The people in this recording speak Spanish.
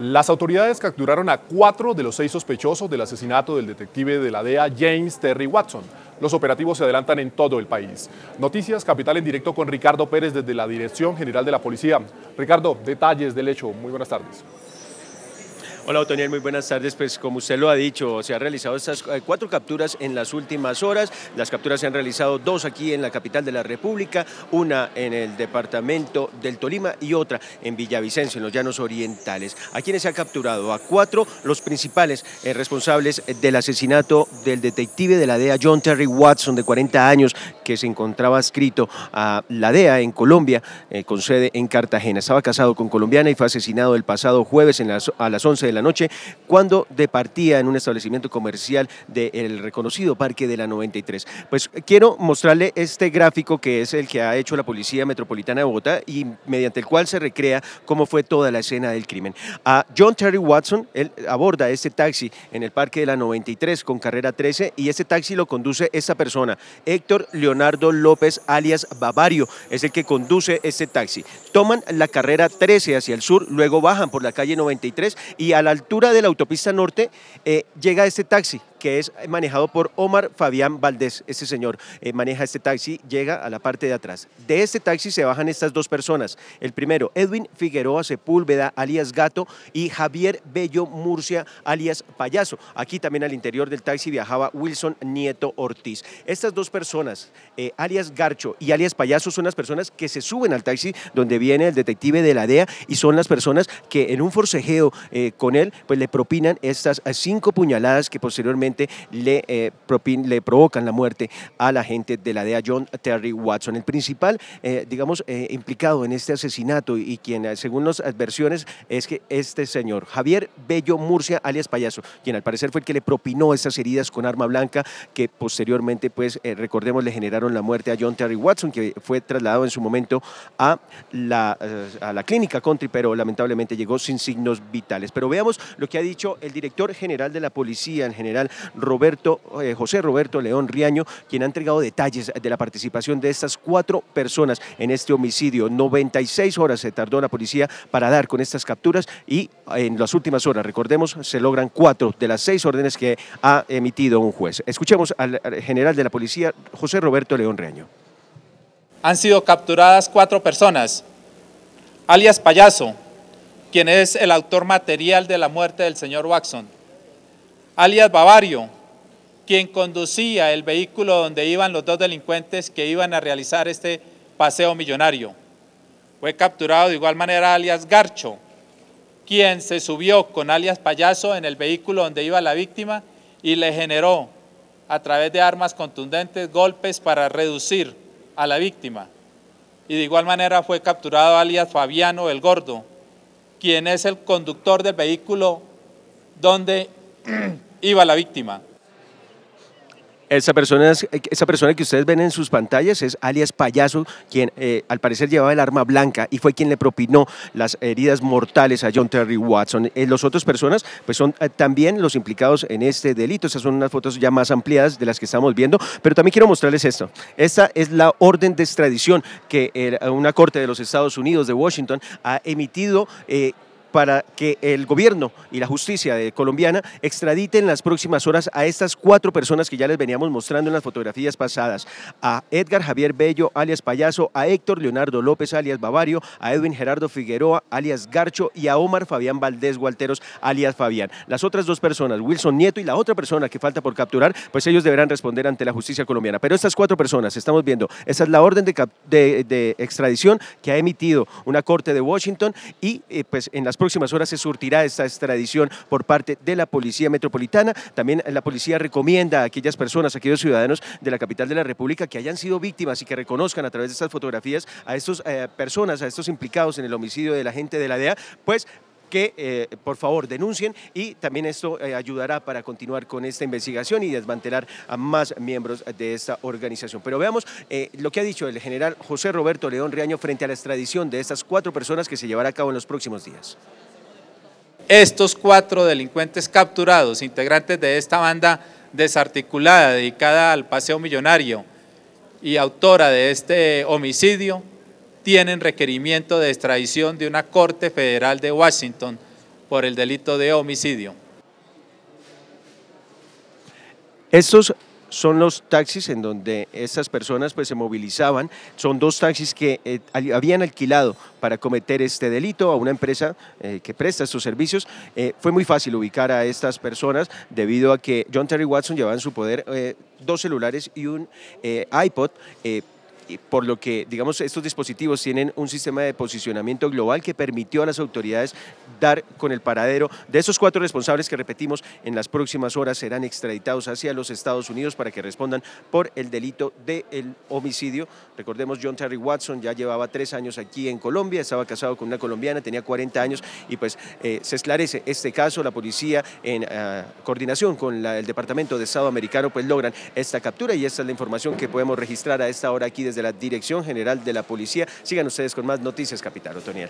Las autoridades capturaron a cuatro de los seis sospechosos del asesinato del detective de la DEA James Terry Watson. Los operativos se adelantan en todo el país. Noticias Capital en directo con Ricardo Pérez desde la Dirección General de la Policía. Ricardo, detalles del hecho. Muy buenas tardes. Hola, Otoniel, muy buenas tardes. Pues como usted lo ha dicho, se han realizado estas eh, cuatro capturas en las últimas horas. Las capturas se han realizado dos aquí en la capital de la República, una en el departamento del Tolima y otra en Villavicencio, en los Llanos Orientales. ¿A quienes se ha capturado? A cuatro, los principales eh, responsables del asesinato del detective de la DEA, John Terry Watson, de 40 años, que se encontraba adscrito a la DEA en Colombia, eh, con sede en Cartagena. Estaba casado con colombiana y fue asesinado el pasado jueves a las 11 de la noche, cuando departía en un establecimiento comercial del reconocido Parque de la 93. Pues quiero mostrarle este gráfico que es el que ha hecho la Policía Metropolitana de Bogotá y mediante el cual se recrea cómo fue toda la escena del crimen. A John Terry Watson, él aborda este taxi en el Parque de la 93 con carrera 13 y este taxi lo conduce esta persona, Héctor Leonardo López, alias Bavario, es el que conduce este taxi. Toman la carrera 13 hacia el sur, luego bajan por la calle 93 y a la altura de la autopista norte eh, llega este taxi que es manejado por Omar Fabián Valdés. Este señor eh, maneja este taxi, llega a la parte de atrás. De este taxi se bajan estas dos personas. El primero, Edwin Figueroa Sepúlveda, alias Gato, y Javier Bello Murcia, alias Payaso. Aquí también al interior del taxi viajaba Wilson Nieto Ortiz. Estas dos personas, eh, alias Garcho y alias Payaso, son las personas que se suben al taxi donde viene el detective de la DEA y son las personas que en un forcejeo eh, con él, pues le propinan estas cinco puñaladas que posteriormente le, eh, le provocan la muerte a la gente de la DEA John Terry Watson. El principal, eh, digamos, eh, implicado en este asesinato y quien, según las versiones, es que este señor, Javier Bello Murcia, alias Payaso, quien al parecer fue el que le propinó esas heridas con arma blanca que posteriormente, pues, recordemos, le generaron la muerte a John Terry Watson, que fue trasladado en su momento a la, a la clínica country, pero lamentablemente llegó sin signos vitales. Pero veamos lo que ha dicho el director general de la policía, en general Roberto, eh, José Roberto León Riaño, quien ha entregado detalles de la participación de estas cuatro personas en este homicidio. 96 horas se tardó la policía para dar con estas capturas y eh, en las últimas horas, recordemos, se logran cuatro de las seis órdenes que ha emitido un juez. Escuchemos al general de la policía, José Roberto León Riaño. Han sido capturadas cuatro personas, alias Payaso, quien es el autor material de la muerte del señor Watson alias Bavario, quien conducía el vehículo donde iban los dos delincuentes que iban a realizar este paseo millonario. Fue capturado de igual manera alias Garcho, quien se subió con alias Payaso en el vehículo donde iba la víctima y le generó a través de armas contundentes golpes para reducir a la víctima. Y de igual manera fue capturado alias Fabiano el Gordo, quien es el conductor del vehículo donde iba la víctima. Esa persona, esa persona que ustedes ven en sus pantallas es alias Payaso, quien eh, al parecer llevaba el arma blanca y fue quien le propinó las heridas mortales a John Terry Watson. Eh, las los otros personas pues son eh, también los implicados en este delito. Estas son unas fotos ya más ampliadas de las que estamos viendo, pero también quiero mostrarles esto. Esta es la orden de extradición que una corte de los Estados Unidos de Washington ha emitido para que el gobierno y la justicia colombiana extraditen las próximas horas a estas cuatro personas que ya les veníamos mostrando en las fotografías pasadas, a Edgar Javier Bello, alias Payaso, a Héctor Leonardo López, alias Bavario, a Edwin Gerardo Figueroa, alias Garcho, y a Omar Fabián Valdés Gualteros, alias Fabián. Las otras dos personas, Wilson Nieto y la otra persona que falta por capturar, pues ellos deberán responder ante la justicia colombiana. Pero estas cuatro personas, estamos viendo, esa es la orden de, extradición que ha emitido una corte de Washington y eh, pues en las próximas horas se surtirá esta extradición por parte de la Policía Metropolitana. También la policía recomienda a aquellas personas, a aquellos ciudadanos de la capital de la República que hayan sido víctimas y que reconozcan a través de estas fotografías a estas eh, personas, a estos implicados en el homicidio de la gente de la DEA, pues que eh, por favor denuncien y también esto eh, ayudará para continuar con esta investigación y desmantelar a más miembros de esta organización. Pero veamos eh, lo que ha dicho el general José Roberto León Riaño frente a la extradición de estas cuatro personas que se llevará a cabo en los próximos días. Estos cuatro delincuentes capturados, integrantes de esta banda desarticulada dedicada al paseo millonario y autora de este homicidio, tienen requerimiento de extradición de una Corte Federal de Washington por el delito de homicidio. Estos son los taxis en donde estas personas pues se movilizaban. Son dos taxis que eh, habían alquilado para cometer este delito a una empresa eh, que presta estos servicios. Eh, fue muy fácil ubicar a estas personas debido a que John Terry Watson llevaba en su poder dos celulares y un iPod por lo que, digamos, estos dispositivos tienen un sistema de posicionamiento global que permitió a las autoridades dar con el paradero de esos cuatro responsables que, repetimos, en las próximas horas serán extraditados hacia los Estados Unidos para que respondan por el delito del homicidio. Recordemos, John Terry Watson ya llevaba tres años aquí en Colombia, estaba casado con una colombiana, tenía 40 años y pues eh, se esclarece este caso. La policía, en ah, coordinación con el Departamento de Estado americano, pues logran esta captura y esta es la información que podemos registrar a esta hora aquí desde de la Dirección General de la Policía. Sigan ustedes con más noticias, capitán Otoniel.